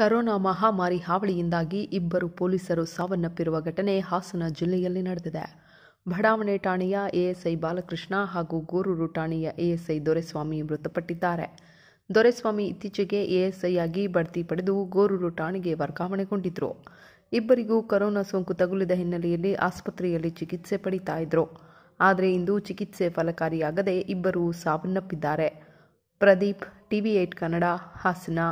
corona ಮಹಾಮಾರಿ ಹಾವಳಿಯಿಂದಾಗಿ ಇಬ್ಬರು ಪೊಲೀಸರು ಸಾವನ್ನಪ್ಪಿರುವ ಘಟನೆ ಹಾಸನ ಜಿಲ್ಲೆಯಲ್ಲಿ ನಡೆದಿದೆ ಬಡಾವಣೆ ಠಾಣೆಯ ಎಎಸ್ಐ ಬಾಲಕೃಷ್ಣ ಹಾಗೂ ಗೋರೂರು ಠಾಣೆಯ ಎಎಸ್ಐ ದೊರೆಸ್ವಾಮಿ ಮೃತಪಟ್ಟಿದ್ದಾರೆ ದೊರೆಸ್ವಾಮಿ ಇತ್ತೀಚೆಗೆ ಎಎಸ್ಐ ಆಗಿ ಬಡ್ತಿ ಪಡೆದು ಗೋರೂರು ಠಾಣೆಗೆ ವರ್ಗಾವಣೆಗೊಂಡಿದ್ದರು ಇಬ್ಬರಿಗೂ ಕರೋನಾ ಸೋಂಕು ತಗುಲಿದ ಹಿನ್ನೆಲೆಯಲ್ಲಿ ಆಸ್ಪತ್ರೆಯಲ್ಲಿ ಚಿಕಿತ್ಸೆ ಪಡೀತಾ ಇದ್ದರು ಆದರೆ ಇಂದು ಚಿಕಿತ್ಸೆ ಫಲಕಾರಿಯಾಗದೆ ಇಬ್ಬರು ಸಾವನ್ನಪ್ಪಿದ್ದಾರೆ ಪ್ರದೀಪ್ ಟಿವಿ ಏಟ್ ಕನ್ನಡ ಹಾಸನ